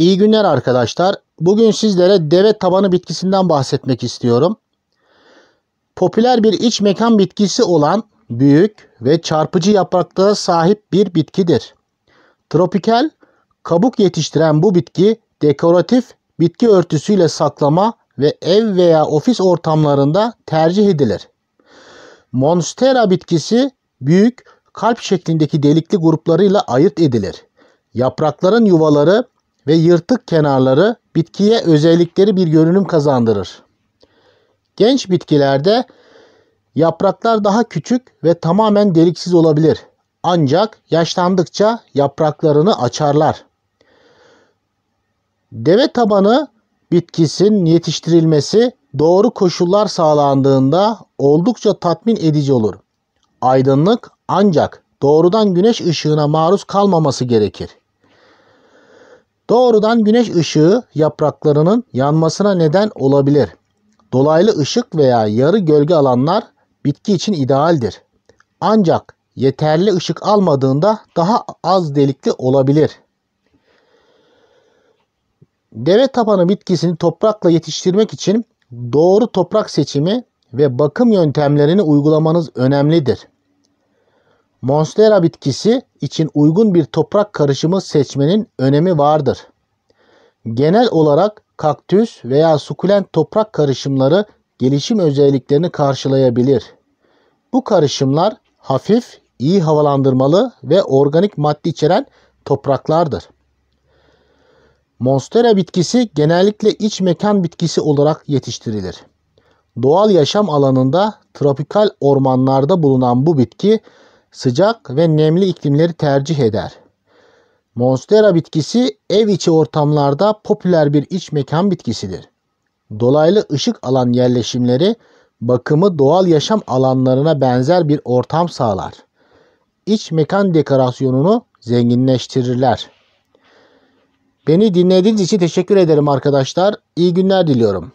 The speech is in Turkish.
İyi günler arkadaşlar. Bugün sizlere deve tabanı bitkisinden bahsetmek istiyorum. Popüler bir iç mekan bitkisi olan büyük ve çarpıcı yapraklara sahip bir bitkidir. Tropikal kabuk yetiştiren bu bitki dekoratif bitki örtüsüyle saklama ve ev veya ofis ortamlarında tercih edilir. Monstera bitkisi büyük kalp şeklindeki delikli gruplarıyla ayırt edilir. Yaprakların yuvaları ve yırtık kenarları bitkiye özellikleri bir görünüm kazandırır. Genç bitkilerde yapraklar daha küçük ve tamamen deliksiz olabilir. Ancak yaşlandıkça yapraklarını açarlar. Deve tabanı bitkisinin yetiştirilmesi doğru koşullar sağlandığında oldukça tatmin edici olur. Aydınlık ancak doğrudan güneş ışığına maruz kalmaması gerekir. Doğrudan güneş ışığı yapraklarının yanmasına neden olabilir. Dolaylı ışık veya yarı gölge alanlar bitki için idealdir. Ancak yeterli ışık almadığında daha az delikli olabilir. Deve tabanı bitkisini toprakla yetiştirmek için doğru toprak seçimi ve bakım yöntemlerini uygulamanız önemlidir. Monstera bitkisi için uygun bir toprak karışımı seçmenin önemi vardır. Genel olarak kaktüs veya sukulent toprak karışımları gelişim özelliklerini karşılayabilir. Bu karışımlar hafif, iyi havalandırmalı ve organik madde içeren topraklardır. Monstera bitkisi genellikle iç mekan bitkisi olarak yetiştirilir. Doğal yaşam alanında tropikal ormanlarda bulunan bu bitki sıcak ve nemli iklimleri tercih eder. Monstera bitkisi ev içi ortamlarda popüler bir iç mekan bitkisidir. Dolaylı ışık alan yerleşimleri bakımı doğal yaşam alanlarına benzer bir ortam sağlar. İç mekan dekorasyonunu zenginleştirirler. Beni dinlediğiniz için teşekkür ederim arkadaşlar. İyi günler diliyorum.